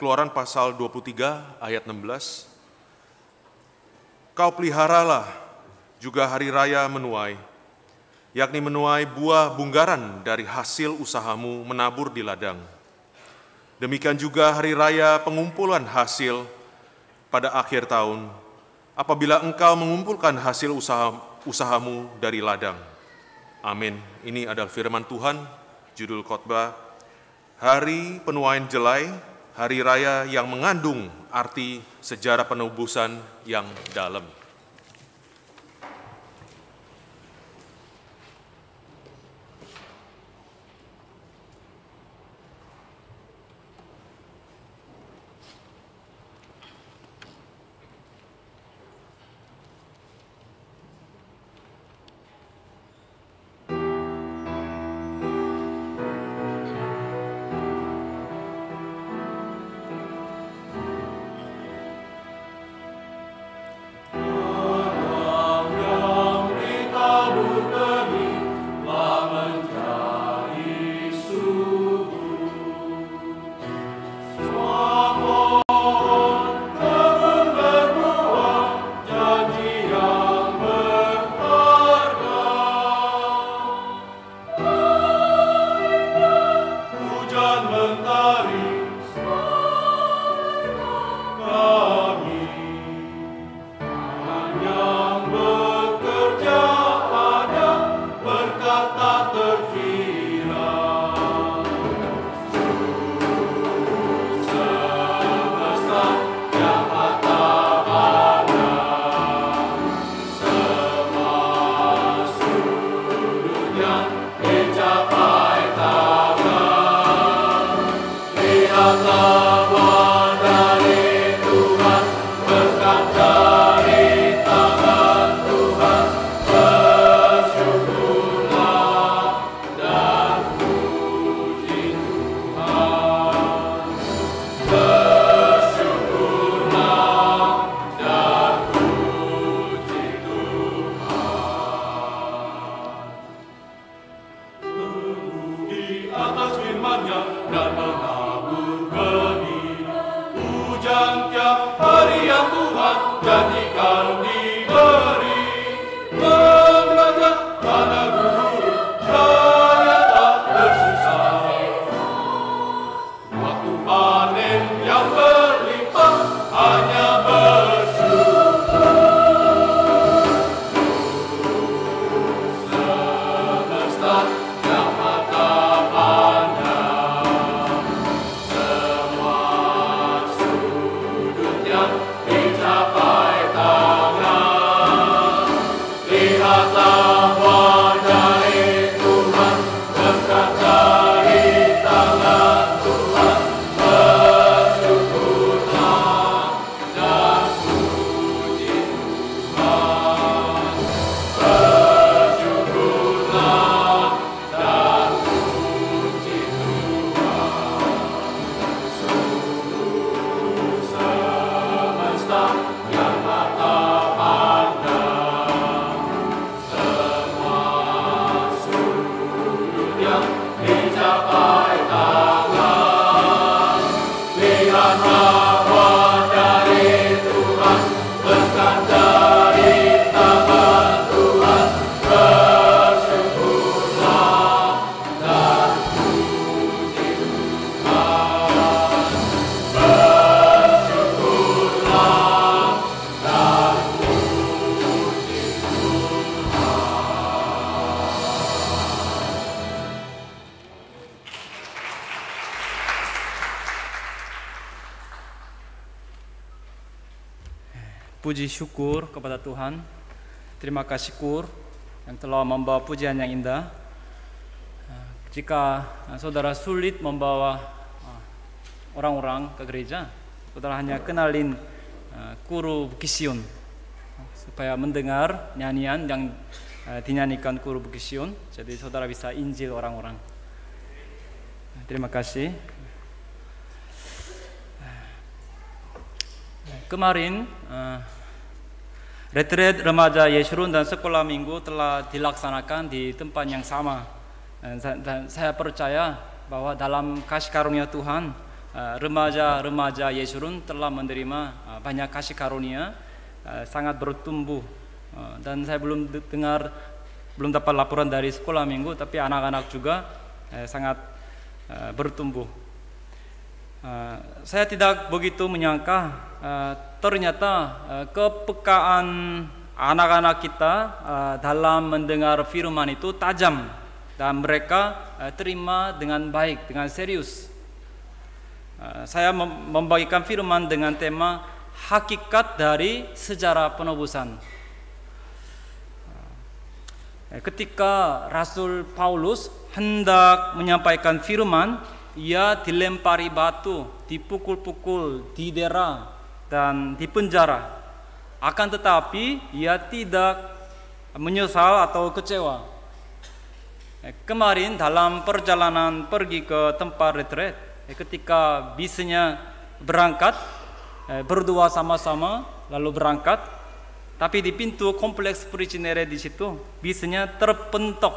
Keluaran pasal 23 ayat 16. Kau peliharalah juga hari raya menuai, yakni menuai buah bunggaran dari hasil usahamu menabur di ladang. Demikian juga hari raya pengumpulan hasil pada akhir tahun, apabila engkau mengumpulkan hasil usaha, usahamu dari ladang. Amin. Ini adalah firman Tuhan, judul khotbah Hari Penuaian Jelai hari raya yang mengandung arti sejarah penebusan yang dalam. puji syukur kepada Tuhan. Terima kasih Kur yang telah membawa pujian yang indah. Eh, jika eh, saudara sulit membawa eh, orang-orang ke gereja, saudara hanya kenalin Kuru Bukision supaya mendengar nyanyian yang dinyanyikan Kuru Bukision. Jadi saudara bisa injil orang-orang. Terima kasih. kemarin uh, eh, retret remaja Yeshurun dan sekolah minggu telah dilaksanakan di tempat yang sama. Dan, saya percaya bahwa dalam kasih karunia Tuhan, eh, remaja-remaja Yeshurun telah menerima eh, banyak kasih karunia, sangat bertumbuh. dan saya belum dengar, belum dapat laporan dari sekolah minggu, tapi anak-anak juga sangat bertumbuh. Eh, saya tidak begitu menyangka eh, ternyata eh, kepekaan anak-anak kita dalam mendengar firman itu tajam dan mereka terima dengan baik dengan serius. saya membagikan firman dengan tema hakikat dari sejarah penebusan. ketika Rasul Paulus hendak menyampaikan firman, ia dilempari batu, dipukul-pukul, didera, dan dipenjara. Akan tetapi ia tidak menyesal atau kecewa. Eh, kemarin dalam perjalanan pergi ke tempat retret, eh, ketika bisnya berangkat, eh, berdua sama-sama lalu berangkat, tapi di pintu kompleks Pricinere di situ bisnya terpentok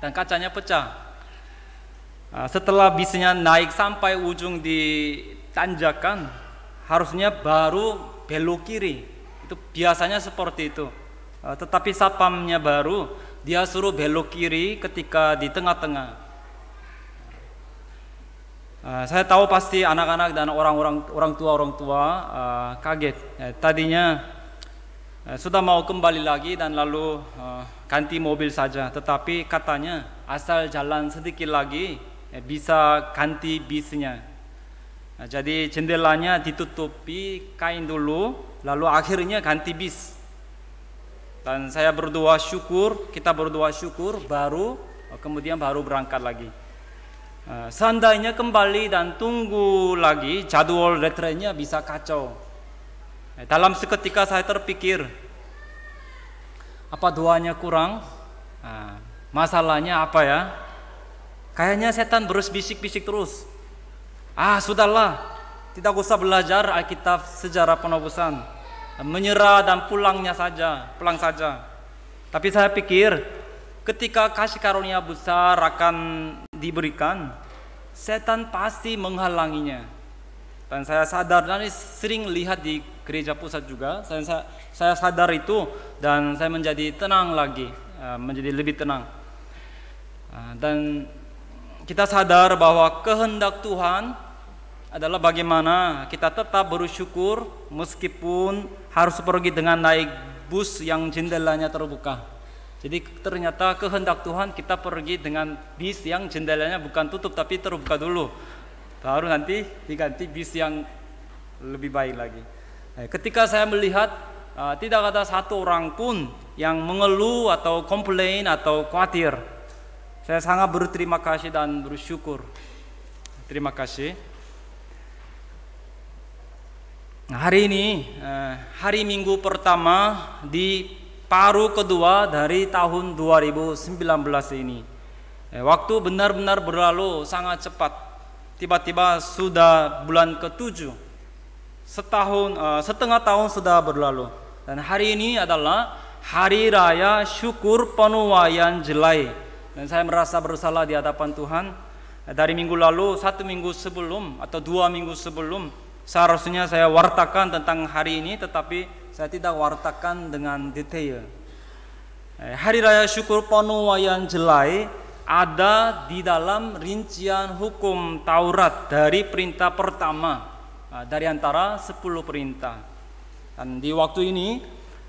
dan kacanya pecah. Ah, setelah bisnya naik sampai ujung di tanjakan harusnya baru belok kiri itu biasanya seperti itu ah, tetapi sapamnya baru dia suruh belok kiri ketika di tengah-tengah ah, saya tahu pasti anak-anak dan orang-orang orang tua orang tua kaget eh, tadinya eh, sudah mau kembali lagi dan lalu ganti mobil saja tetapi katanya asal jalan sedikit lagi Eh, bisa ganti bisnya. Nah, jadi jendelanya ditutupi kain dulu, lalu akhirnya ganti bis. Dan saya berdoa syukur, kita berdoa syukur, baru eh, kemudian baru berangkat lagi. Nah, seandainya kembali dan tunggu lagi, jadwal retretnya bisa kacau. dalam seketika saya terpikir, apa doanya kurang? Nah, masalahnya apa ya? Kayaknya setan berus bisik-bisik terus. Ah, sudahlah. Tidak usah belajar Alkitab sejarah penebusan. Menyerah dan pulangnya saja, pulang saja. Tapi saya pikir ketika kasih karunia besar akan diberikan, setan pasti menghalanginya. Dan saya sadar dan sering lihat di gereja pusat juga. Saya, saya, saya sadar itu dan saya menjadi tenang lagi, eh, menjadi lebih tenang. Eh, dan kita sadar bahwa kehendak Tuhan adalah bagaimana kita tetap bersyukur meskipun harus pergi dengan naik bus yang jendelanya terbuka. Jadi ternyata kehendak Tuhan kita pergi dengan bis yang jendelanya bukan tutup tapi terbuka dulu. Baru nanti diganti bis yang lebih baik lagi. Eh, ketika saya melihat eh, tidak ada satu orang pun yang mengeluh atau komplain atau khawatir saya sangat berterima kasih dan bersyukur. Terima kasih. Nah, hari ini eh, hari Minggu pertama di paruh kedua dari tahun 2019 ini. Eh, waktu benar-benar berlalu sangat cepat. Tiba-tiba sudah bulan ketujuh. Setahun eh, setengah tahun sudah berlalu. Dan hari ini adalah hari raya syukur penuaian Jelai dan saya merasa bersalah di hadapan Tuhan. Dari minggu lalu, satu minggu sebelum atau dua minggu sebelum, seharusnya saya wartakan tentang hari ini, tetapi saya tidak wartakan dengan detail. Eh, hari Raya Syukur penuaian Jelai ada di dalam rincian hukum Taurat dari perintah pertama eh, dari antara sepuluh perintah. Dan di waktu ini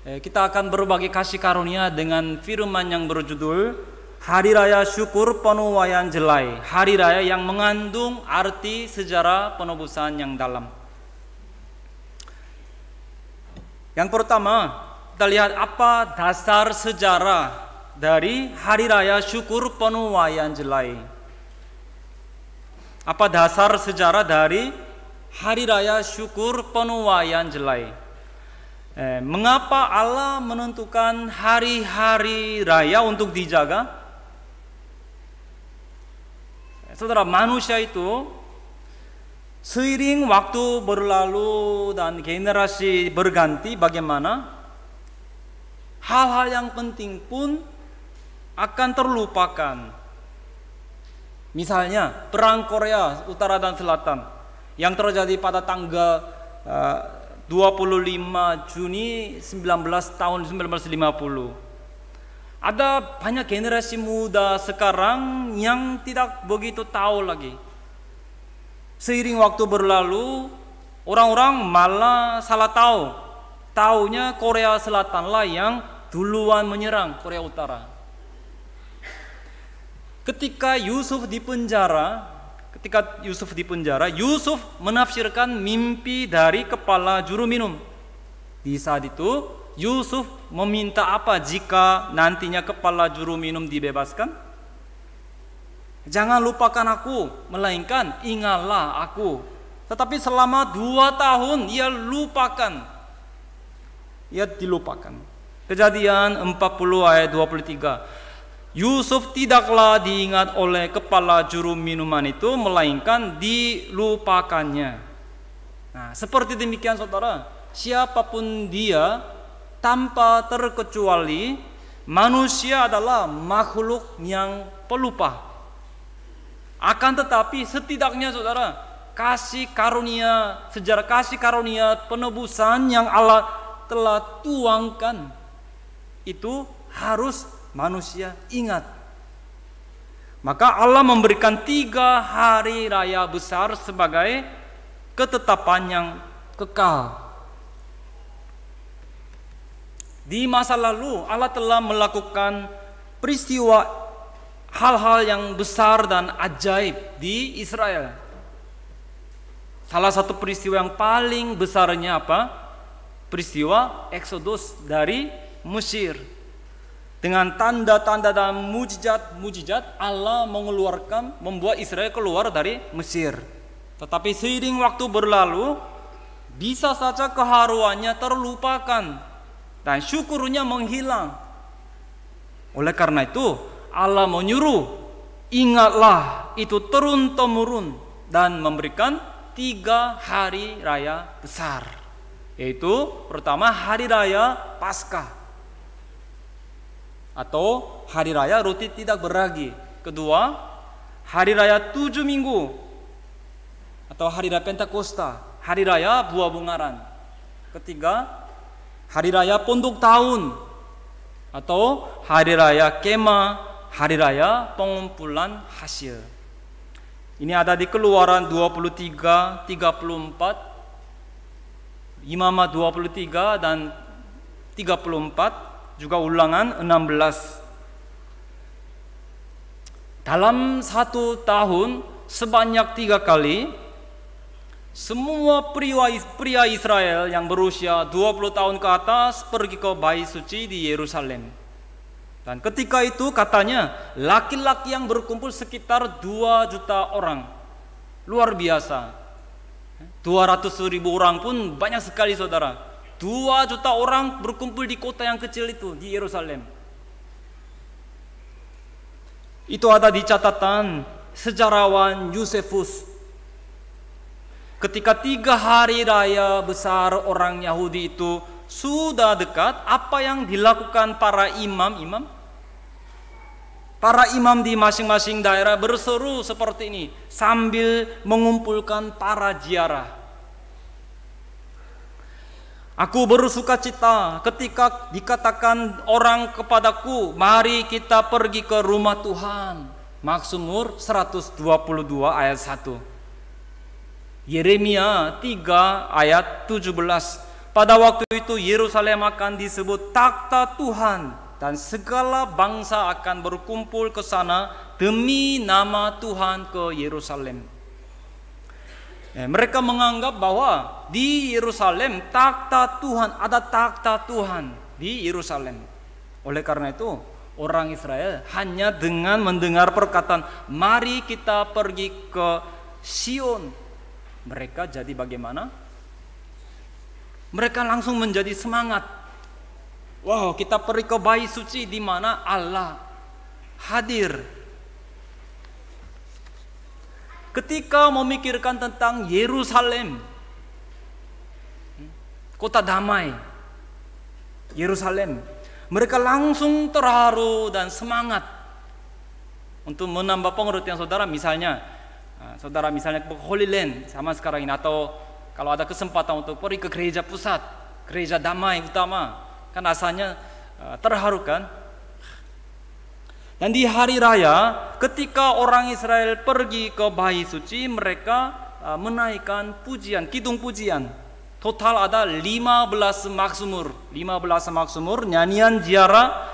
eh, kita akan berbagi kasih karunia dengan firman yang berjudul Hari Raya Syukur Penuwayan Jelai, hari raya yang mengandung arti sejarah penebusan yang dalam. Yang pertama, kita lihat apa dasar sejarah dari Hari Raya Syukur Penuwayan Jelai. Apa dasar sejarah dari Hari Raya Syukur Penuwayan Jelai? Eh, mengapa Allah menentukan hari-hari raya untuk dijaga? Saudara manusia itu seiring waktu berlalu dan generasi berganti bagaimana hal-hal yang penting pun akan terlupakan. Misalnya perang Korea Utara dan Selatan yang terjadi pada tanggal eh, uh, 25 Juni 19 tahun 1950 ada banyak generasi muda sekarang yang tidak begitu tahu lagi. Seiring waktu berlalu, orang-orang malah salah tahu. Taunya Korea Selatanlah yang duluan menyerang Korea Utara. Ketika Yusuf dipenjara, ketika Yusuf dipenjara, Yusuf menafsirkan mimpi dari kepala juru minum. Di saat itu Yusuf meminta apa jika nantinya kepala juru minum dibebaskan? Jangan lupakan aku, melainkan ingatlah aku. Tetapi selama dua tahun ia lupakan. Ia dilupakan. Kejadian 40 ayat 23. Yusuf tidaklah diingat oleh kepala juru minuman itu melainkan dilupakannya. Nah, seperti demikian saudara, siapapun dia tanpa terkecuali manusia adalah makhluk yang pelupa. Akan tetapi setidaknya saudara kasih karunia sejarah kasih karunia penebusan yang Allah telah tuangkan itu harus manusia ingat. Maka Allah memberikan tiga hari raya besar sebagai ketetapan yang kekal di masa lalu Allah telah melakukan peristiwa hal-hal yang besar dan ajaib di Israel. Salah satu peristiwa yang paling besarnya apa? Peristiwa Eksodus dari Mesir. Dengan tanda-tanda dan mujizat-mujizat Allah mengeluarkan membuat Israel keluar dari Mesir. Tetapi seiring waktu berlalu bisa saja keharuannya terlupakan dan syukurnya menghilang. Oleh karena itu, Allah menyuruh, ingatlah itu turun-temurun dan memberikan tiga hari raya besar. Yaitu pertama hari raya Paskah atau hari raya roti tidak beragi. Kedua, hari raya tujuh minggu atau hari raya Pentakosta, hari raya buah bungaran. Ketiga, hari raya pondok tahun atau hari raya kema, hari raya pengumpulan hasil. Ini ada di Keluaran 23, 34, Imamah 23 dan 34 juga ulangan 16. Dalam satu tahun sebanyak tiga kali semua pria Israel yang berusia 20 tahun ke atas pergi ke bayi suci di Yerusalem. Dan ketika itu katanya laki-laki yang berkumpul sekitar 2 juta orang. Luar biasa. 200 ribu orang pun banyak sekali saudara. 2 juta orang berkumpul di kota yang kecil itu di Yerusalem. Itu ada di catatan sejarawan Yusefus Ketika tiga hari raya besar orang Yahudi itu sudah dekat, apa yang dilakukan para imam-imam? Para imam di masing-masing daerah berseru seperti ini sambil mengumpulkan para ziarah. Aku bersuka cita ketika dikatakan orang kepadaku, mari kita pergi ke rumah Tuhan. Mazmur 122 ayat 1. Yeremia 3 ayat 17. Pada waktu itu Yerusalem akan disebut takhta Tuhan dan segala bangsa akan berkumpul ke sana demi nama Tuhan ke Yerusalem. Eh, mereka menganggap bahwa di Yerusalem takhta Tuhan, ada takhta Tuhan di Yerusalem. Oleh karena itu, orang Israel hanya dengan mendengar perkataan, "Mari kita pergi ke Sion," mereka jadi bagaimana? Mereka langsung menjadi semangat. Wow, kita pergi ke bayi suci di mana Allah hadir. Ketika memikirkan tentang Yerusalem, kota damai, Yerusalem, mereka langsung terharu dan semangat untuk menambah pengertian saudara. Misalnya, Ah, saudara misalnya ke Holy Land sama sekarang ini atau kalau ada kesempatan untuk pergi ke gereja pusat, gereja damai utama, kan rasanya ah, terharu kan? Dan di hari raya, ketika orang Israel pergi ke bayi suci, mereka ah, menaikkan pujian, kidung pujian. Total ada 15 maksumur, 15 maksumur nyanyian ziarah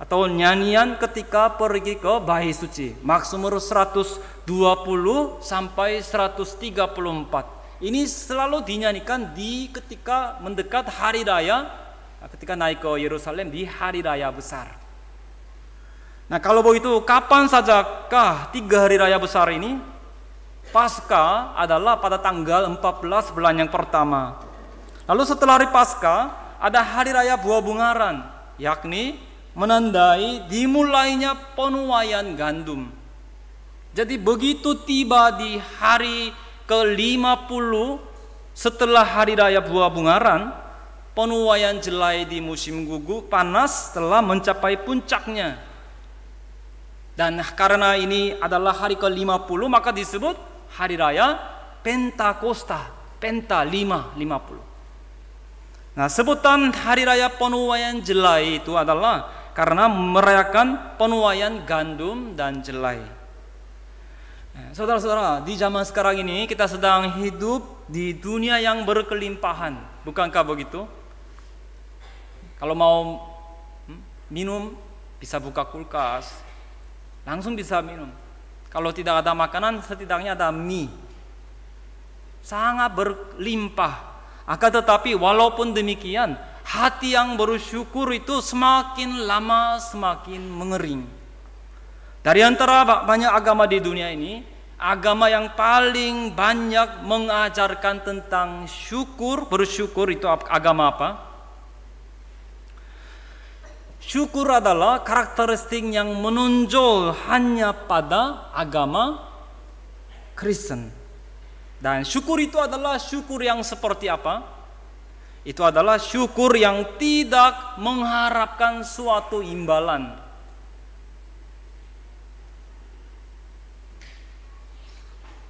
atau nyanyian ketika pergi ke bayi suci. Maksumur 100 20 sampai 134. Ini selalu dinyanyikan di ketika mendekat hari raya, nah, ketika naik ke Yerusalem di hari raya besar. Nah kalau begitu kapan sajakah tiga hari raya besar ini? Pasca adalah pada tanggal 14 bulan yang pertama. Lalu setelah hari Pasca ada hari raya buah bungaran, yakni menandai dimulainya penuaian gandum. Jadi begitu tiba di hari ke-50 setelah hari raya buah bungaran, penuaian jelai di musim gugur panas telah mencapai puncaknya. Dan karena ini adalah hari ke-50 maka disebut hari raya Pentakosta, Penta 5, 50. Nah sebutan hari raya penuaian jelai itu adalah karena merayakan penuaian gandum dan jelai. Eh, saudara-saudara, di zaman sekarang ini kita sedang hidup di dunia yang berkelimpahan, bukankah begitu? Kalau mau hmm, minum bisa buka kulkas, langsung bisa minum. Kalau tidak ada makanan, setidaknya ada mie. Sangat berlimpah. Akan tetapi walaupun demikian, hati yang bersyukur itu semakin lama semakin mengering. Dari antara banyak agama di dunia ini, agama yang paling banyak mengajarkan tentang syukur, bersyukur itu agama apa? Syukur adalah karakteristik yang menonjol hanya pada agama Kristen. Dan syukur itu adalah syukur yang seperti apa? Itu adalah syukur yang tidak mengharapkan suatu imbalan.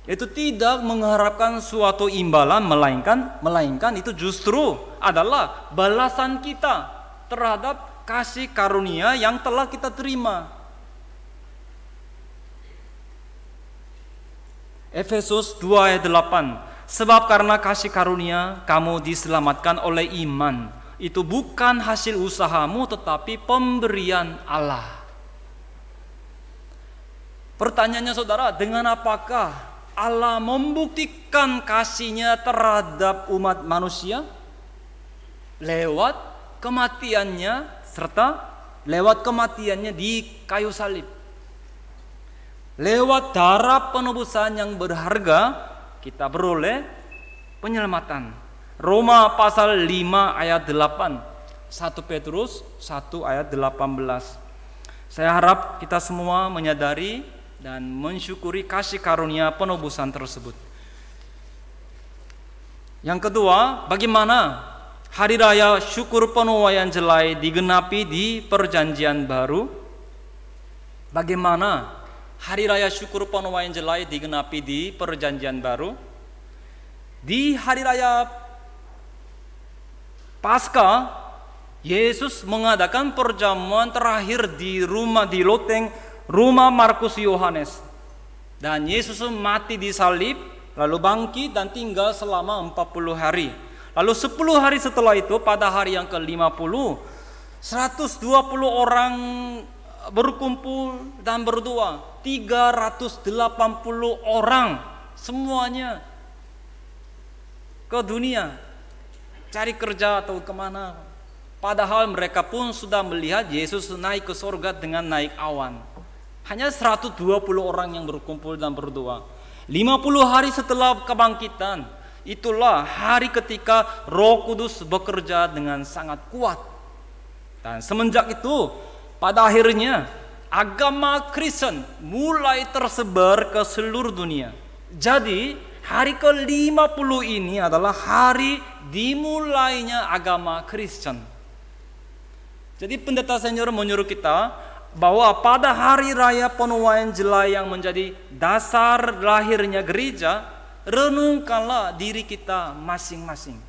Itu tidak mengharapkan suatu imbalan melainkan melainkan itu justru adalah balasan kita terhadap kasih karunia yang telah kita terima. Efesus 2 ayat 8 Sebab karena kasih karunia kamu diselamatkan oleh iman Itu bukan hasil usahamu tetapi pemberian Allah Pertanyaannya saudara dengan apakah Allah membuktikan kasihnya terhadap umat manusia lewat kematiannya serta lewat kematiannya di kayu salib. Lewat darah penebusan yang berharga kita beroleh penyelamatan. Roma pasal 5 ayat 8. 1 Petrus 1 ayat 18. Saya harap kita semua menyadari dan mensyukuri kasih karunia penobusan tersebut. Yang kedua, bagaimana hari raya syukur penuaian jelai digenapi di perjanjian baru? Bagaimana hari raya syukur penuaian jelai digenapi di perjanjian baru? Di hari raya pasca Yesus mengadakan perjamuan terakhir di rumah di loteng rumah Markus Yohanes. Dan Yesus mati di salib, lalu bangkit dan tinggal selama 40 hari. Lalu 10 hari setelah itu pada hari yang ke-50, 120 orang eh, berkumpul dan berdoa. 380 orang semuanya ke dunia cari kerja atau kemana. Padahal mereka pun sudah melihat Yesus naik ke sorga dengan naik awan. Hanya 120 orang yang berkumpul dan berdoa. 50 hari setelah kebangkitan, itulah hari ketika Roh Kudus bekerja dengan sangat kuat. Dan semenjak itu, pada akhirnya agama Kristen mulai tersebar ke seluruh dunia. Jadi, hari ke-50 ini adalah hari dimulainya agama Kristen. Jadi pendeta senior menyuruh kita bahwa pada hari raya penuaian jelai yang menjadi dasar lahirnya gereja, renungkanlah diri kita masing-masing.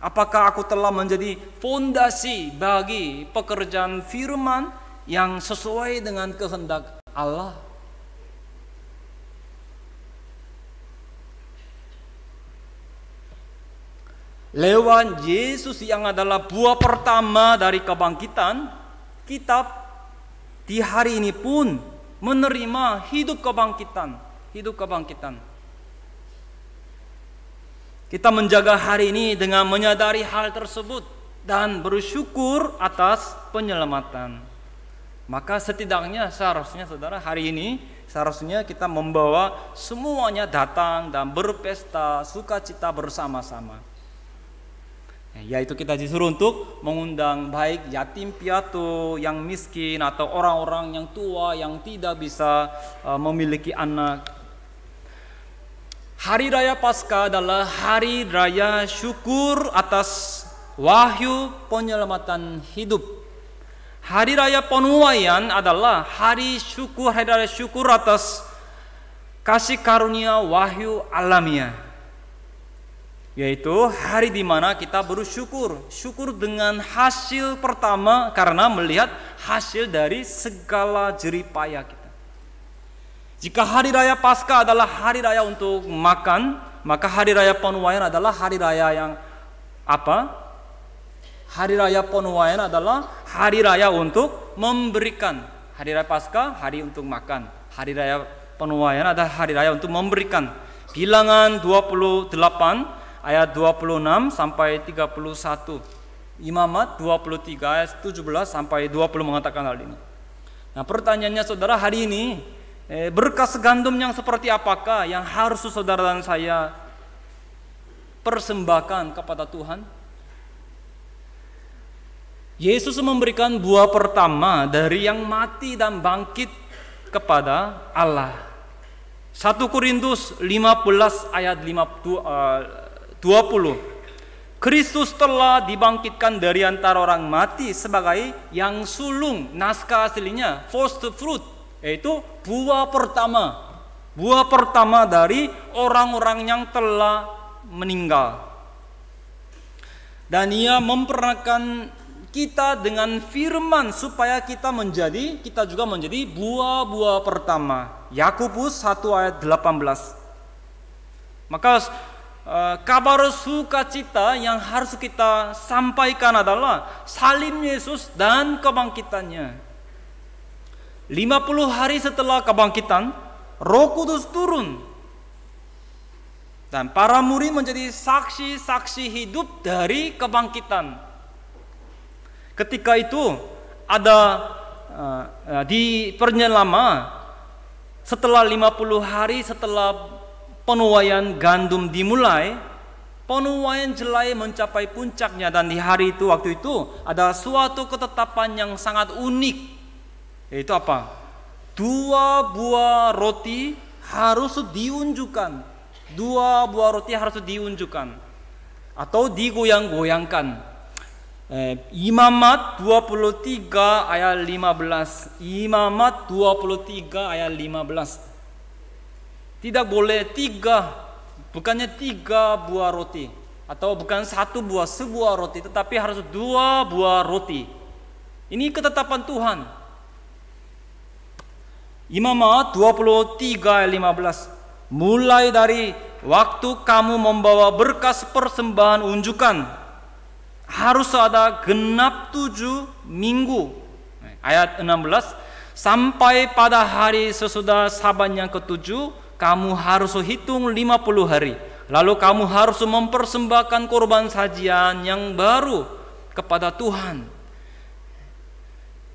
Apakah aku telah menjadi fondasi bagi pekerjaan firman yang sesuai dengan kehendak Allah? Lewat Yesus yang adalah buah pertama dari kebangkitan, kita di hari ini pun menerima hidup kebangkitan, hidup kebangkitan. Kita menjaga hari ini dengan menyadari hal tersebut dan bersyukur atas penyelamatan. Maka setidaknya seharusnya saudara hari ini seharusnya kita membawa semuanya datang dan berpesta sukacita bersama-sama yaitu kita disuruh untuk mengundang baik yatim piatu yang miskin atau orang-orang yang tua yang tidak bisa eh, memiliki anak. Hari Raya Paskah adalah hari raya syukur atas wahyu penyelamatan hidup. Hari Raya Penuaian adalah hari syukur, hari raya syukur atas kasih karunia wahyu alamiah yaitu hari di mana kita bersyukur. Syukur dengan hasil pertama karena melihat hasil dari segala jerih payah kita. Jika hari raya pasca adalah hari raya untuk makan, maka hari raya penuaian adalah hari raya yang apa? Hari raya penuaian adalah hari raya untuk memberikan. Hari raya pasca hari untuk makan. Hari raya penuaian adalah hari raya untuk memberikan. Bilangan 28 ayat 26 sampai 31. Imamat 23 ayat 17 sampai 20 mengatakan hal ini. Nah pertanyaannya saudara hari ini eh, berkas gandum yang seperti apakah yang harus saudara dan saya persembahkan kepada Tuhan? Yesus memberikan buah pertama dari yang mati dan bangkit kepada Allah. 1 Korintus 15 ayat 52, 20 Kristus telah dibangkitkan dari antara orang mati sebagai yang sulung naskah aslinya first fruit yaitu buah pertama buah pertama dari orang-orang yang telah meninggal dan ia memperkenalkan kita dengan firman supaya kita menjadi kita juga menjadi buah-buah pertama. Yakobus 1 ayat 18. Maka Eh, kabar sukacita yang harus kita sampaikan adalah salim Yesus dan kebangkitannya. 50 hari setelah kebangkitan, Roh Kudus turun dan para murid menjadi saksi-saksi hidup dari kebangkitan. Ketika itu ada uh, di pernyelama setelah 50 hari setelah penuaian gandum dimulai, penuaian jelai mencapai puncaknya dan di hari itu waktu itu ada suatu ketetapan yang sangat unik yaitu apa? Dua buah roti harus diunjukkan. Dua buah roti harus diunjukkan atau digoyang-goyangkan. Eh, Imamat 23 ayat 15. Imamat 23 ayat 15. Tidak boleh tiga, bukannya tiga buah roti atau bukan satu buah sebuah roti, tetapi harus dua buah roti. Ini ketetapan Tuhan. Imamat 23 15 mulai dari waktu kamu membawa berkas persembahan unjukan harus ada genap tujuh minggu ayat 16 sampai pada hari sesudah saban yang ketujuh kamu harus hitung 50 hari. Lalu kamu harus mempersembahkan korban sajian yang baru kepada Tuhan.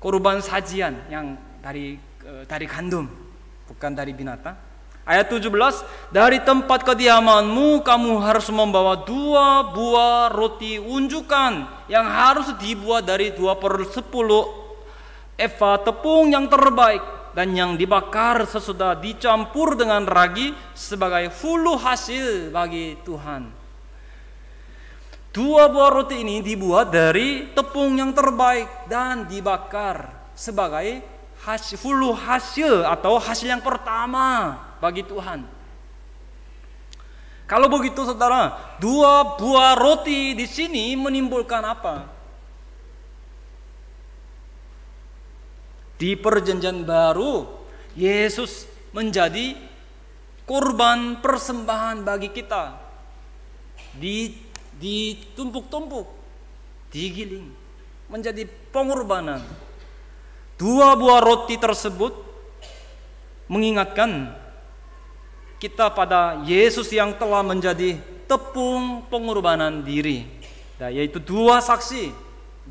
Korban sajian yang dari e, dari gandum, bukan dari binatang. Ayat 17, dari tempat kediamanmu kamu harus membawa dua buah roti unjukan yang harus dibuat dari dua per sepuluh eva tepung yang terbaik dan yang dibakar sesudah dicampur dengan ragi sebagai hulu hasil bagi Tuhan. Dua buah roti ini dibuat dari tepung yang terbaik dan dibakar sebagai hasil, hulu hasil atau hasil yang pertama bagi Tuhan. Kalau begitu saudara, dua buah roti di sini menimbulkan apa? Di perjanjian baru, Yesus menjadi kurban persembahan bagi kita. Di ditumpuk-tumpuk, digiling, menjadi pengorbanan. Dua buah roti tersebut mengingatkan kita pada Yesus yang telah menjadi tepung pengorbanan diri. Nah, yaitu dua saksi,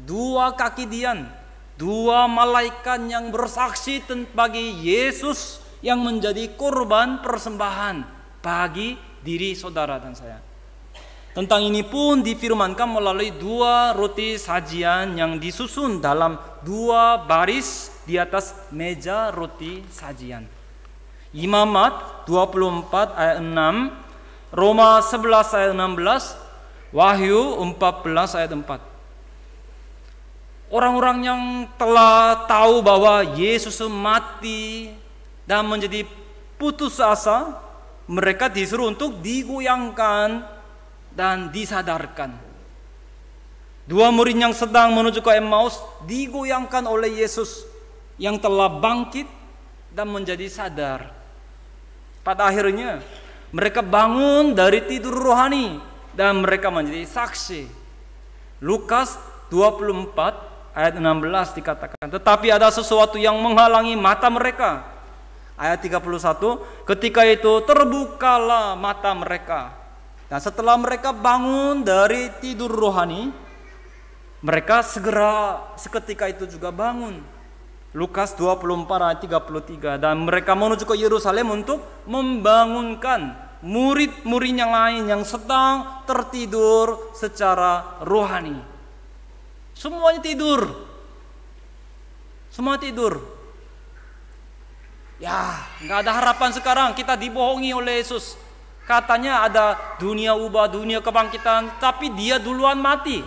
dua kaki dian Dua malaikat yang bersaksi bagi Yesus yang menjadi korban persembahan bagi diri saudara dan saya. Tentang ini pun difirmankan melalui dua roti sajian yang disusun dalam dua baris di atas meja roti sajian. Imamat 24 ayat 6, Roma 11 ayat 16, Wahyu 14 ayat 4 orang-orang yang telah tahu bahwa Yesus mati dan menjadi putus asa, mereka disuruh untuk digoyangkan dan disadarkan. Dua murid yang sedang menuju ke Emmaus digoyangkan oleh Yesus yang telah bangkit dan menjadi sadar. Pada akhirnya mereka bangun dari tidur rohani dan mereka menjadi saksi. Lukas 24 Ayat 16 dikatakan, tetapi ada sesuatu yang menghalangi mata mereka. Ayat 31, ketika itu terbukalah mata mereka. Dan setelah mereka bangun dari tidur rohani, mereka segera seketika itu juga bangun. Lukas 24 ayat 33 dan mereka menuju ke Yerusalem untuk membangunkan murid-murid yang lain yang sedang tertidur secara rohani. Semuanya tidur. Semua tidur. Ya, nggak ada harapan sekarang. Kita dibohongi oleh Yesus. Katanya ada dunia ubah, dunia kebangkitan, tapi dia duluan mati.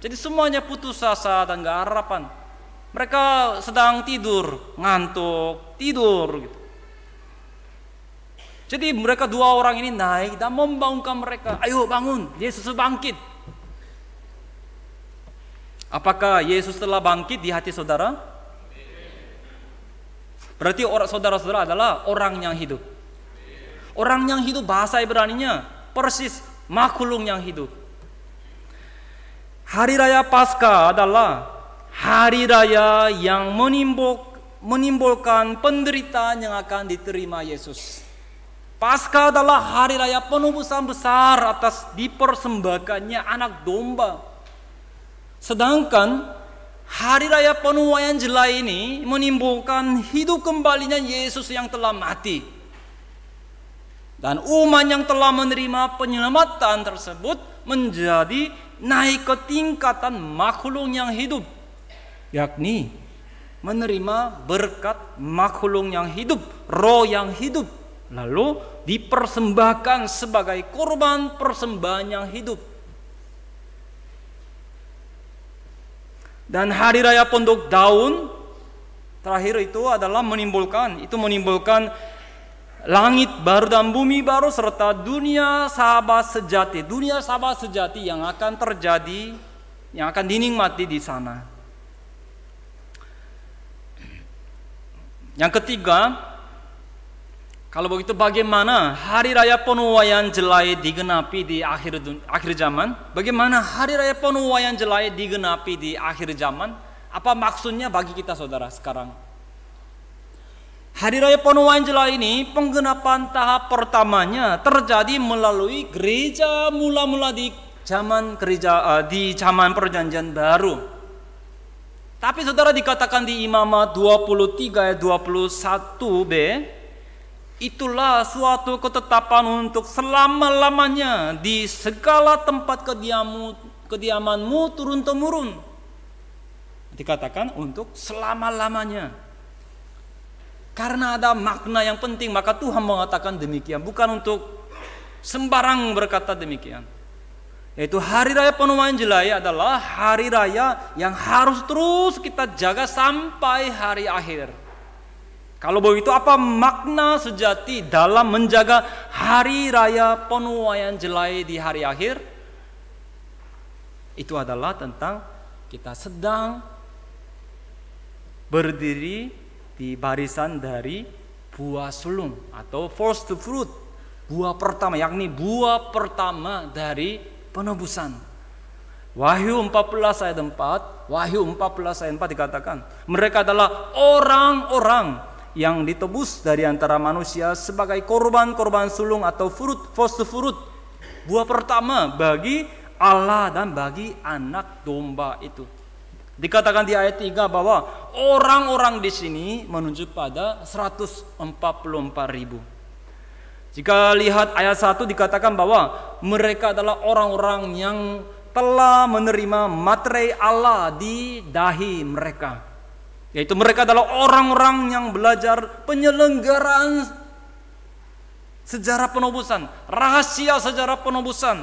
Jadi semuanya putus asa dan nggak harapan. Mereka sedang tidur, ngantuk, tidur gitu. Jadi mereka dua orang ini naik dan membangunkan mereka. Ayo bangun, Yesus bangkit. Apakah Yesus telah bangkit di hati saudara? Berarti orang saudara-saudara adalah orang yang hidup. Orang yang hidup bahasa Ibrani-nya persis makhluk yang hidup. Hari raya Paskah adalah hari raya yang menimbul, menimbulkan penderitaan yang akan diterima Yesus. Paskah adalah hari raya penubusan besar atas dipersembahkannya anak domba Sedangkan hari raya penuaian jela ini menimbulkan hidup kembalinya Yesus yang telah mati. Dan umat yang telah menerima penyelamatan tersebut menjadi naik ke tingkatan makhluk yang hidup. Yakni menerima berkat makhluk yang hidup, roh yang hidup. Lalu dipersembahkan sebagai korban persembahan yang hidup. Dan hari raya pondok daun terakhir itu adalah menimbulkan, itu menimbulkan langit baru dan bumi baru serta dunia sahabat sejati, dunia sahabat sejati yang akan terjadi, yang akan dinikmati di sana. Yang ketiga, kalau begitu bagaimana hari raya penuaian jelai digenapi di akhir akhir zaman? Bagaimana hari raya penuaian jelai digenapi di akhir zaman? Apa maksudnya bagi kita saudara sekarang? Hari raya penuaian jelai ini penggenapan tahap pertamanya terjadi melalui gereja mula-mula di zaman gereja uh, eh, di zaman perjanjian baru. Tapi saudara dikatakan di Imamat 23 ayat 21b Itulah suatu ketetapan untuk selama-lamanya di segala tempat kediamu, kediamanmu turun-temurun. Dikatakan untuk selama-lamanya. Karena ada makna yang penting, maka Tuhan mengatakan demikian, bukan untuk sembarang berkata demikian. Yaitu hari raya penuaan jelaya adalah hari raya yang harus terus kita jaga sampai hari akhir. Kalau begitu apa makna sejati dalam menjaga hari raya penuaian jelai di hari akhir? Itu adalah tentang kita sedang berdiri di barisan dari buah sulung atau first fruit, buah pertama yakni buah pertama dari penebusan. Wahyu 14 ayat 4, Wahyu 14 ayat 4 dikatakan, mereka adalah orang-orang yang ditebus dari antara manusia sebagai korban-korban sulung atau furut fosfurut buah pertama bagi Allah dan bagi anak domba itu. Dikatakan di ayat 3 bahwa orang-orang di sini menunjuk pada 144 ribu. Jika lihat ayat 1 dikatakan bahwa mereka adalah orang-orang yang telah menerima materai Allah di dahi mereka. Yaitu mereka adalah orang-orang yang belajar penyelenggaraan sejarah penobusan, rahasia sejarah penobusan,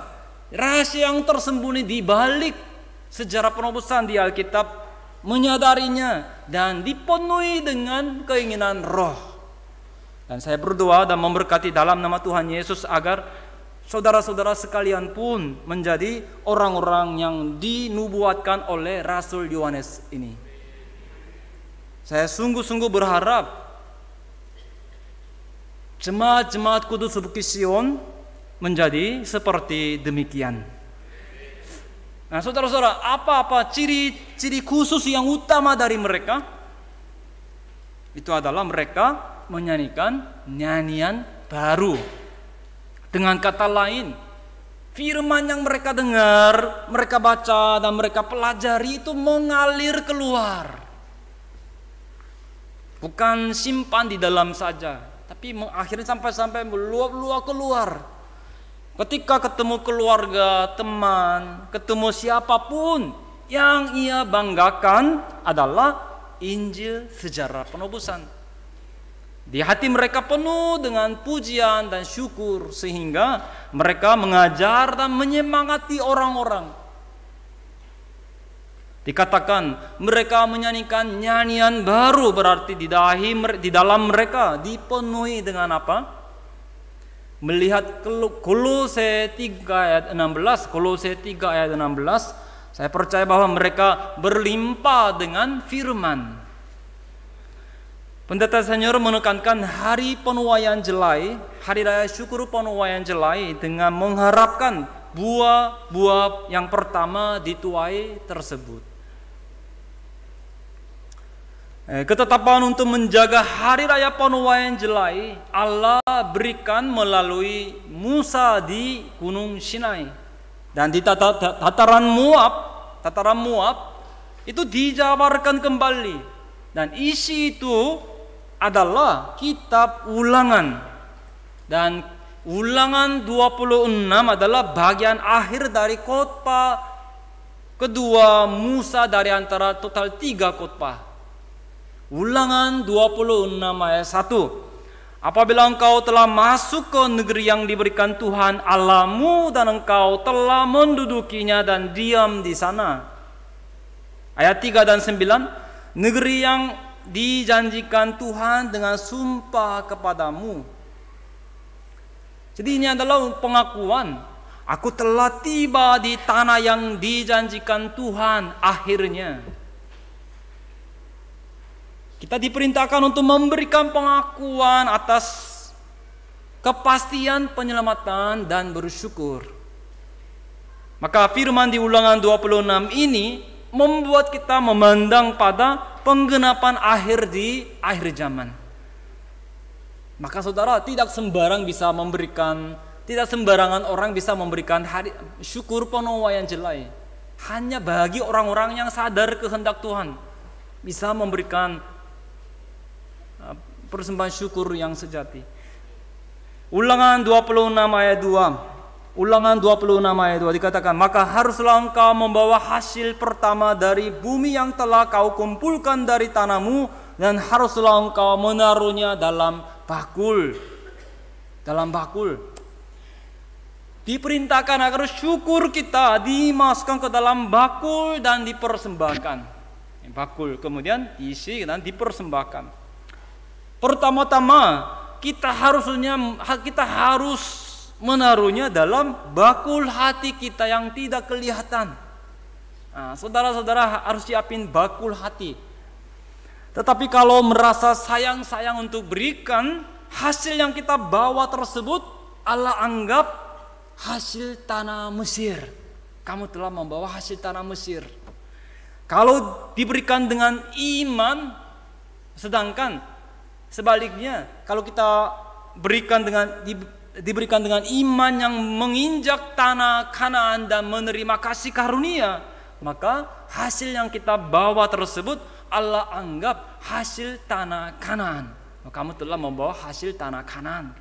rahasia yang tersembunyi di balik sejarah penobusan di Alkitab menyadarinya dan dipenuhi dengan keinginan roh. Dan saya berdoa dan memberkati dalam nama Tuhan Yesus agar saudara-saudara sekalian pun menjadi orang-orang yang dinubuatkan oleh Rasul Yohanes ini. Saya sungguh-sungguh berharap jemaat-jemaat kudus Bukit Sion menjadi seperti demikian. Nah, saudara-saudara, apa-apa ciri-ciri khusus yang utama dari mereka? Itu adalah mereka menyanyikan nyanyian baru. Dengan kata lain, firman yang mereka dengar, mereka baca, dan mereka pelajari itu mengalir keluar. Bukan simpan di dalam saja, tapi mengakhiri sampai-sampai meluap-luap keluar. Ketika ketemu keluarga, teman, ketemu siapapun yang ia banggakan adalah Injil sejarah penebusan. Di hati mereka penuh dengan pujian dan syukur sehingga mereka mengajar dan menyemangati orang-orang Dikatakan mereka menyanyikan nyanyian baru berarti di dahi di dalam mereka dipenuhi dengan apa? Melihat Kolose 3 ayat 16, Kolose 3 ayat 16, saya percaya bahwa mereka berlimpah dengan firman. Pendeta senior menekankan hari penuaian jelai, hari raya syukur penuaian jelai dengan mengharapkan buah-buah yang pertama dituai tersebut. Eh, ketetapan untuk menjaga hari raya yang Jelai Allah berikan melalui Musa di Gunung Sinai dan di tataran Muab, tataran Muab itu dijabarkan kembali dan isi itu adalah kitab ulangan dan ulangan 26 adalah bagian akhir dari kota kedua Musa dari antara total tiga kotbah Ulangan 26 ayat 1. Apabila engkau telah masuk ke negeri yang diberikan Tuhan Allahmu dan engkau telah mendudukinya dan diam di sana. Ayat 3 dan 9, negeri yang dijanjikan Tuhan dengan sumpah kepadamu. Jadi ini adalah pengakuan, aku telah tiba di tanah yang dijanjikan Tuhan akhirnya. Kita diperintahkan untuk memberikan pengakuan atas kepastian penyelamatan dan bersyukur. Maka firman di ulangan 26 ini membuat kita memandang pada penggenapan akhir di akhir zaman. Maka saudara tidak sembarang bisa memberikan, tidak sembarangan orang bisa memberikan hari, syukur yang jelai. Hanya bagi orang-orang yang sadar kehendak Tuhan bisa memberikan persembahan syukur yang sejati. Ulangan 26 ayat 2. Ulangan 26 ayat 2 dikatakan, "Maka haruslah engkau membawa hasil pertama dari bumi yang telah kau kumpulkan dari tanamu dan haruslah engkau menaruhnya dalam bakul." Dalam bakul. Diperintahkan agar syukur kita dimasukkan ke dalam bakul dan dipersembahkan. Bakul kemudian diisi dan dipersembahkan. Pertama-tama kita harusnya kita harus menaruhnya dalam bakul hati kita yang tidak kelihatan. Nah, saudara-saudara harus siapin bakul hati. Tetapi kalau merasa sayang-sayang untuk berikan, hasil yang kita bawa tersebut Allah anggap hasil tanah Mesir. Kamu telah membawa hasil tanah Mesir. Kalau diberikan dengan iman, sedangkan Sebaliknya, kalau kita berikan dengan diberikan dengan iman yang menginjak tanah Kanaan dan menerima kasih karunia, maka hasil yang kita bawa tersebut Allah anggap hasil tanah Kanaan. Oh, kamu telah membawa hasil tanah Kanaan.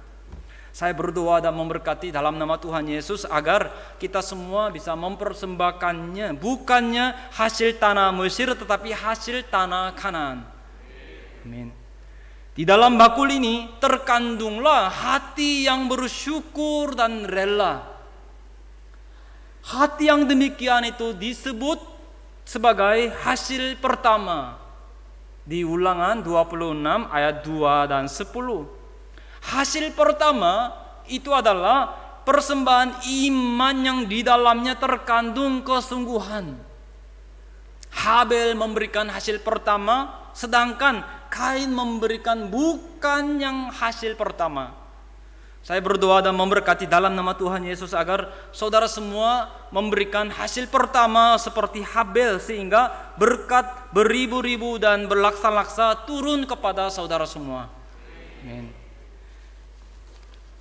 Saya berdoa dan memberkati dalam nama Tuhan Yesus agar kita semua bisa mempersembahkannya, bukannya hasil tanah Mesir tetapi hasil tanah Kanaan. Amin. Di dalam bakul ini terkandunglah hati yang bersyukur dan rela. Hati yang demikian itu disebut sebagai hasil pertama di ulangan 26 ayat 2 dan 10. Hasil pertama itu adalah persembahan iman yang di dalamnya terkandung kesungguhan. Habel memberikan hasil pertama sedangkan Kain memberikan bukan yang hasil pertama. Saya berdoa dan memberkati dalam nama Tuhan Yesus agar saudara semua memberikan hasil pertama seperti Habel sehingga berkat beribu-ribu dan berlaksa-laksa turun kepada saudara semua. Amin.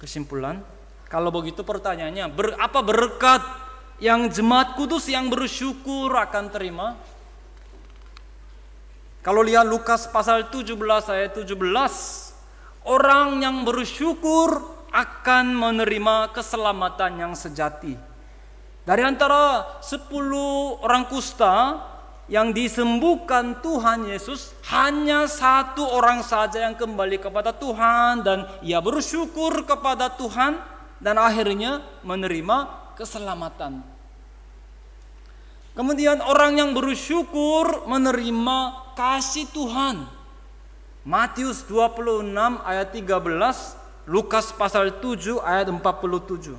Kesimpulan, kalau begitu pertanyaannya, ber, apa berkat yang jemaat kudus yang bersyukur akan terima? Kalau lihat Lukas pasal 17 ayat 17, orang yang bersyukur akan menerima keselamatan yang sejati. Dari antara 10 orang kusta yang disembuhkan Tuhan Yesus, hanya satu orang saja yang kembali kepada Tuhan dan ia bersyukur kepada Tuhan dan akhirnya menerima keselamatan. Kemudian orang yang bersyukur menerima kasih Tuhan. Matius 26 ayat 13, Lukas pasal 7 ayat 47.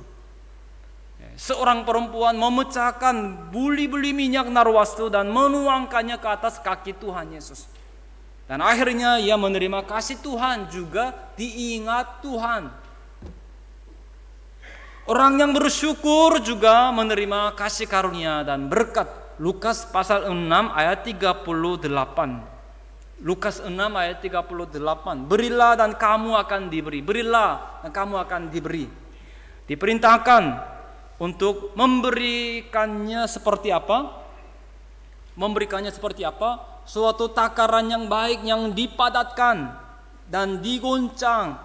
Seorang perempuan memecahkan buli-buli minyak narwastu dan menuangkannya ke atas kaki Tuhan Yesus. Dan akhirnya ia menerima kasih Tuhan juga diingat Tuhan. Orang yang bersyukur juga menerima kasih karunia dan berkat Lukas pasal 6 ayat 38. Lukas 6 ayat 38. Berilah dan kamu akan diberi. Berilah dan kamu akan diberi. Diperintahkan untuk memberikannya seperti apa? Memberikannya seperti apa? Suatu takaran yang baik yang dipadatkan dan digoncang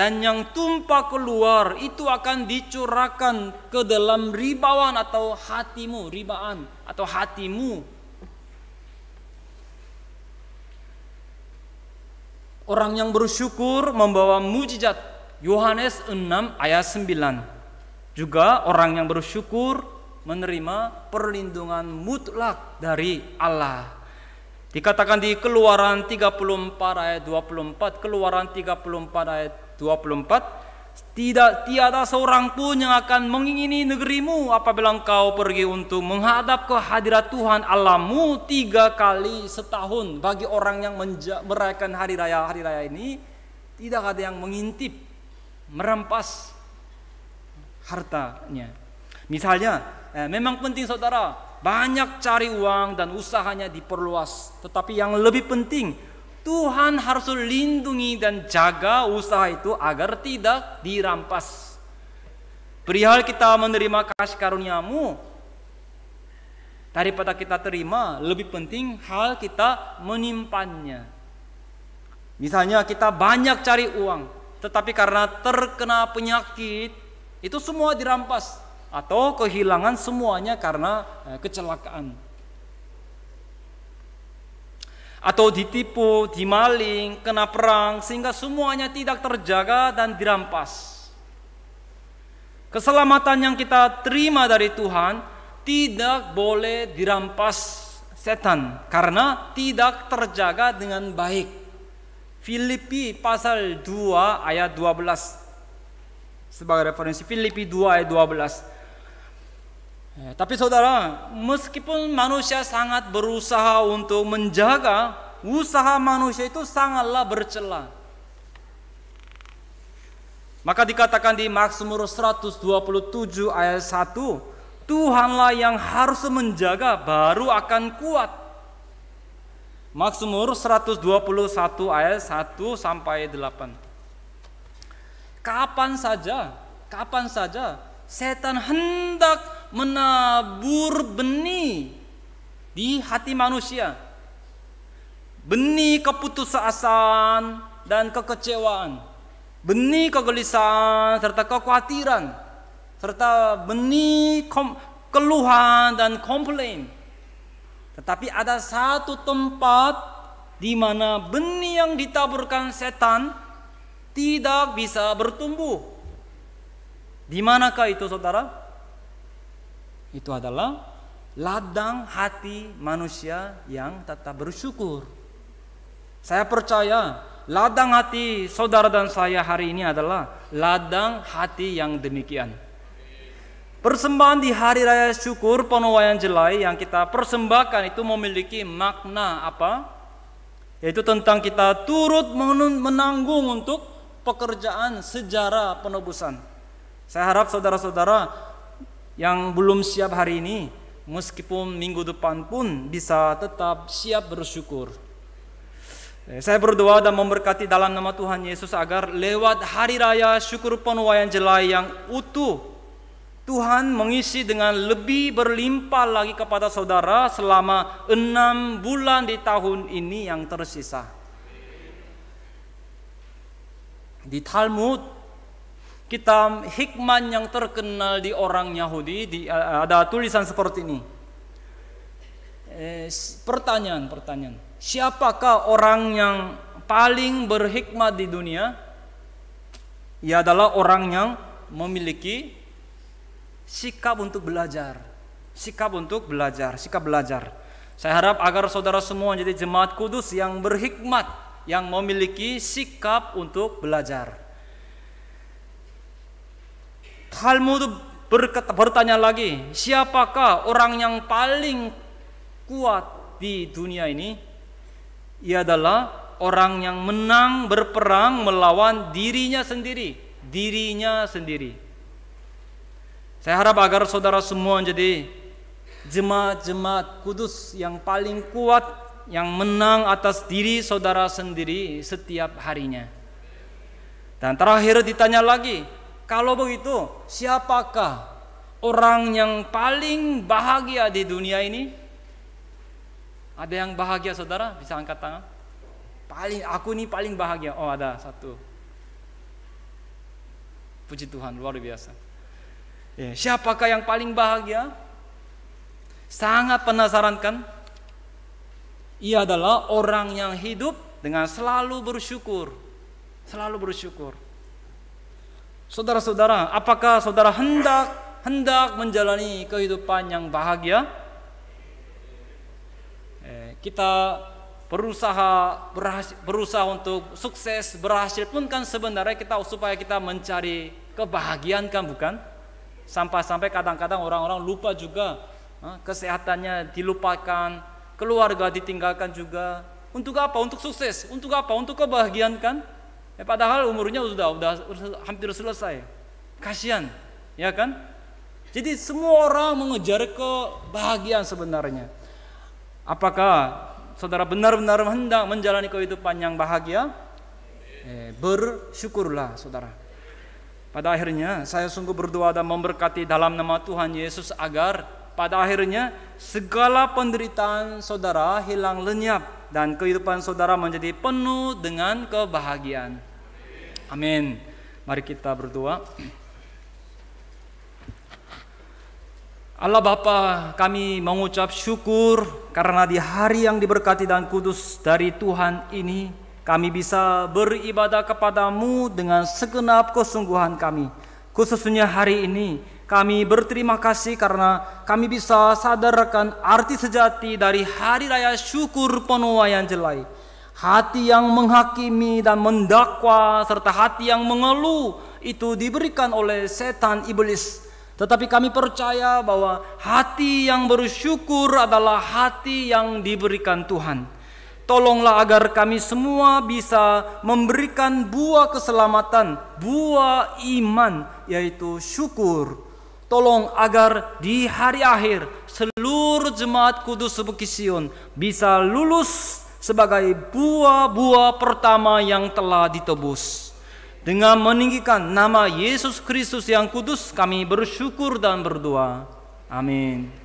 dan yang tumpah keluar itu akan dicurahkan ke dalam ribawan atau hatimu, ribaan atau hatimu. Orang yang bersyukur membawa mujizat. Yohanes 6 ayat 9. Juga orang yang bersyukur menerima perlindungan mutlak dari Allah. Dikatakan di Keluaran 34 ayat 24, Keluaran 34 ayat 24 Tidak tiada seorang pun yang akan mengingini negerimu apabila engkau pergi untuk menghadap ke hadirat Tuhan Allahmu tiga kali setahun bagi orang yang merayakan hari raya hari raya ini tidak ada yang mengintip merampas hartanya. Misalnya, eh, memang penting saudara banyak cari uang dan usahanya diperluas. Tetapi yang lebih penting Tuhan harus lindungi dan jaga usaha itu agar tidak dirampas. Perihal kita menerima kasih karuniamu, daripada kita terima, lebih penting hal kita menyimpannya. Misalnya kita banyak cari uang, tetapi karena terkena penyakit, itu semua dirampas atau kehilangan semuanya karena eh, kecelakaan atau ditipu, dimaling, kena perang, sehingga semuanya tidak terjaga dan dirampas. Keselamatan yang kita terima dari Tuhan tidak boleh dirampas setan karena tidak terjaga dengan baik. Filipi pasal 2 ayat 12 sebagai referensi Filipi 2 ayat 12 Ya, tapi saudara, meskipun manusia sangat berusaha untuk menjaga, usaha manusia itu sangatlah bercela. Maka dikatakan di Mazmur 127 ayat 1, Tuhanlah yang harus menjaga baru akan kuat. Mazmur 121 ayat 1 sampai 8. Kapan saja, kapan saja setan hendak menabur benih di hati manusia. Benih keputusasaan dan kekecewaan. Benih kegelisahan serta kekhawatiran. Serta benih keluhan dan komplain. Tetapi ada satu tempat di mana benih yang ditaburkan setan tidak bisa bertumbuh. Di manakah itu saudara? Itu adalah ladang hati manusia yang tetap bersyukur. Saya percaya ladang hati saudara dan saya hari ini adalah ladang hati yang demikian. Persembahan di hari raya syukur penuaian jelai yang kita persembahkan itu memiliki makna apa? Yaitu tentang kita turut menanggung untuk pekerjaan sejarah penebusan. Saya harap saudara-saudara yang belum siap hari ini, meskipun minggu depan pun bisa tetap siap bersyukur. Eh, saya berdoa dan memberkati dalam nama Tuhan Yesus agar lewat hari raya syukur penuaian jelai yang utuh, Tuhan mengisi dengan lebih berlimpah lagi kepada saudara selama enam bulan di tahun ini yang tersisa. Di Talmud kita hikman yang terkenal di orang Yahudi di, eh, eh, ada tulisan seperti ini eh, pertanyaan pertanyaan siapakah orang yang paling berhikmat di dunia ia adalah orang yang memiliki sikap untuk belajar sikap untuk belajar sikap belajar saya harap agar saudara semua menjadi jemaat kudus yang berhikmat yang memiliki sikap untuk belajar Talmud berkata, bertanya lagi, siapakah orang yang paling kuat di dunia ini? Ia adalah orang yang menang berperang melawan dirinya sendiri, dirinya sendiri. Saya harap agar saudara semua jadi jemaat-jemaat kudus yang paling kuat yang menang atas diri saudara sendiri setiap harinya. Dan terakhir ditanya lagi, kalau begitu, siapakah orang yang paling bahagia di dunia ini? Ada yang bahagia saudara? Bisa angkat tangan? Paling aku ini paling bahagia. Oh ada satu. Puji Tuhan luar biasa. Ya, siapakah yang paling bahagia? Sangat penasaran kan? Ia adalah orang yang hidup dengan selalu bersyukur. Selalu bersyukur. Saudara-saudara, apakah saudara hendak hendak menjalani kehidupan yang bahagia? Eh, kita berusaha berhasil, berusaha untuk sukses berhasil pun kan sebenarnya kita supaya kita mencari kebahagiaan kan bukan? Sampai-sampai kadang-kadang orang-orang lupa juga eh, kesehatannya dilupakan, keluarga ditinggalkan juga. Untuk apa? Untuk sukses. Untuk apa? Untuk kebahagiaan kan? Eh, padahal umurnya sudah, sudah, hampir selesai. Kasihan, ya kan? Jadi semua orang mengejar kebahagiaan sebenarnya. Apakah saudara benar-benar hendak menjalani kehidupan yang bahagia? Eh, bersyukurlah saudara. Pada akhirnya saya sungguh berdoa dan memberkati dalam nama Tuhan Yesus agar pada akhirnya segala penderitaan saudara hilang lenyap dan kehidupan saudara menjadi penuh dengan kebahagiaan. Amin. Mari kita berdoa. Allah Bapa, kami mengucap syukur karena di hari yang diberkati dan kudus dari Tuhan ini, kami bisa beribadah kepadamu dengan segenap kesungguhan kami. Khususnya hari ini, kami berterima kasih karena kami bisa sadarkan arti sejati dari hari raya syukur penuaian jelai. Hati yang menghakimi dan mendakwa serta hati yang mengeluh itu diberikan oleh setan iblis. Tetapi kami percaya bahwa hati yang bersyukur adalah hati yang diberikan Tuhan. Tolonglah agar kami semua bisa memberikan buah keselamatan, buah iman, yaitu syukur. Tolong agar di hari akhir seluruh jemaat kudus Bukit Sion bisa lulus sebagai buah-buah pertama yang telah ditebus. Dengan meninggikan nama Yesus Kristus yang kudus, kami bersyukur dan berdoa. Amin.